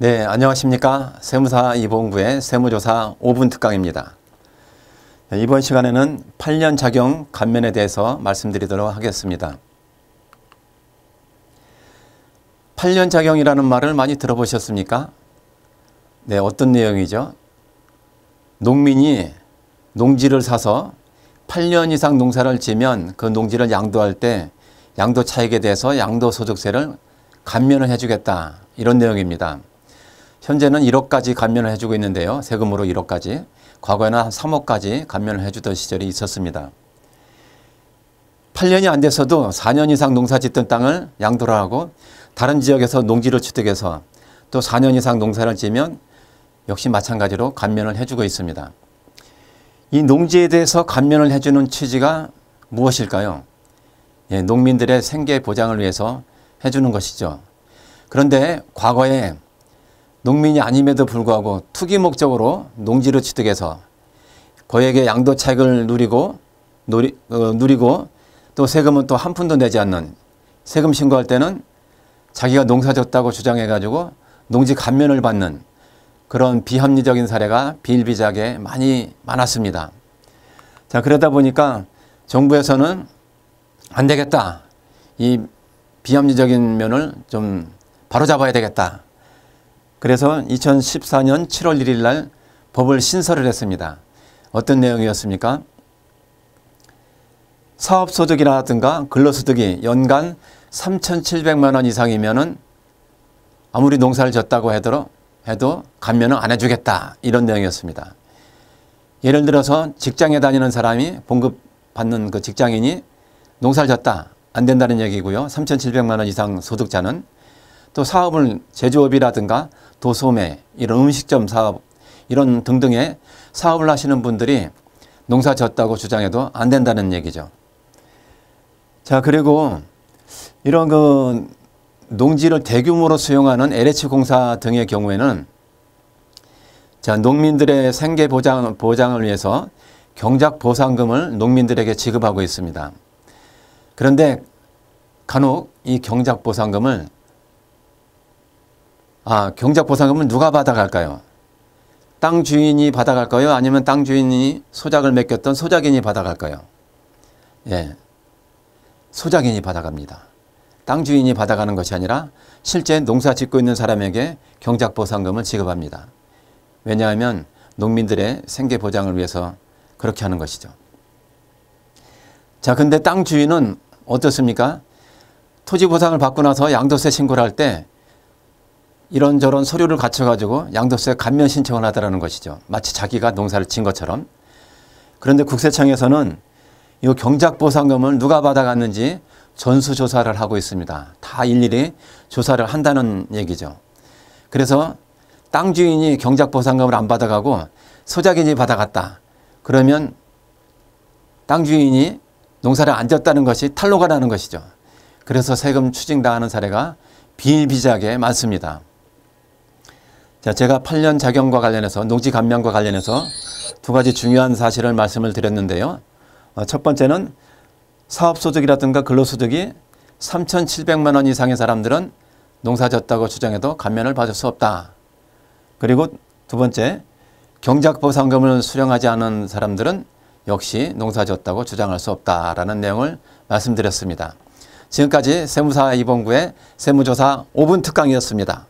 네, 안녕하십니까. 세무사 이봉구의 세무조사 5분 특강입니다. 네, 이번 시간에는 8년 작용 감면에 대해서 말씀드리도록 하겠습니다. 8년 작용이라는 말을 많이 들어보셨습니까? 네, 어떤 내용이죠? 농민이 농지를 사서 8년 이상 농사를 지면 그 농지를 양도할 때 양도 차익에 대해서 양도 소득세를 감면을 해주겠다 이런 내용입니다. 현재는 1억까지 감면을 해주고 있는데요. 세금으로 1억까지. 과거에는 한 3억까지 감면을 해주던 시절이 있었습니다. 8년이 안 돼서도 4년 이상 농사 짓던 땅을 양도하고 를 다른 지역에서 농지를 취득해서 또 4년 이상 농사를 지면 역시 마찬가지로 감면을 해주고 있습니다. 이 농지에 대해서 감면을 해주는 취지가 무엇일까요? 예, 농민들의 생계 보장을 위해서 해주는 것이죠. 그런데 과거에 농민이 아님에도 불구하고 투기 목적으로 농지를 취득해서 거액의 양도 차익을 누리고 누리, 어, 누리고 또 세금은 또 한 푼도 내지 않는 세금 신고할 때는 자기가 농사졌다고 주장해가지고 농지 감면을 받는 그런 비합리적인 사례가 비일비재하게 많이 많았습니다. 자 그러다 보니까 정부에서는 안 되겠다. 이 비합리적인 면을 좀 바로잡아야 되겠다. 그래서 2014년 7월 1일 날 법을 신설을 했습니다. 어떤 내용이었습니까? 사업소득이라든가 근로소득이 연간 3,700만 원 이상이면은 아무리 농사를 졌다고 해도, 해도 감면은 안 해주겠다. 이런 내용이었습니다. 예를 들어서 직장에 다니는 사람이 봉급받는 그 직장인이 농사를 졌다. 안 된다는 얘기고요. 3,700만 원 이상 소득자는 또 사업을 제조업이라든가 도소매, 이런 음식점 사업, 이런 등등의 사업을 하시는 분들이 농사 졌다고 주장해도 안 된다는 얘기죠. 자, 그리고 이런 그 농지를 대규모로 수용하는 LH공사 등의 경우에는 자, 농민들의 생계 보장, 보장을 위해서 경작 보상금을 농민들에게 지급하고 있습니다. 그런데 간혹 이 경작 보상금을 아, 경작 보상금은 누가 받아갈까요? 땅 주인이 받아갈까요? 아니면 땅 주인이 소작을 맡겼던 소작인이 받아갈까요? 예. 소작인이 받아갑니다. 땅 주인이 받아가는 것이 아니라 실제 농사 짓고 있는 사람에게 경작 보상금을 지급합니다. 왜냐하면 농민들의 생계 보장을 위해서 그렇게 하는 것이죠. 자, 근데 땅 주인은 어떻습니까? 토지 보상을 받고 나서 양도세 신고를 할때 이런저런 서류를 갖춰가지고 양도세 감면 신청을 하다라는 것이죠. 마치 자기가 농사를 친 것처럼. 그런데 국세청에서는 이 경작보상금을 누가 받아갔는지 전수조사를 하고 있습니다. 다 일일이 조사를 한다는 얘기죠. 그래서 땅 주인이 경작보상금을 안 받아가고 소작인이 받아갔다. 그러면 땅 주인이 농사를 안 졌다는 것이 탈로가 나는 것이죠. 그래서 세금 추징당하는 사례가 비일비재하게 많습니다. 자, 제가 8년 작용과 관련해서 농지 감량과 관련해서 두 가지 중요한 사실을 말씀을 드렸는데요. 어, 첫 번째는 사업소득이라든가 근로소득이 3,700만 원 이상의 사람들은 농사졌다고 주장해도 감면을 받을 수 없다. 그리고 두 번째, 경작보상금을 수령하지 않은 사람들은 역시 농사졌다고 주장할 수 없다라는 내용을 말씀드렸습니다. 지금까지 세무사 이봉구의 세무조사 5분 특강이었습니다.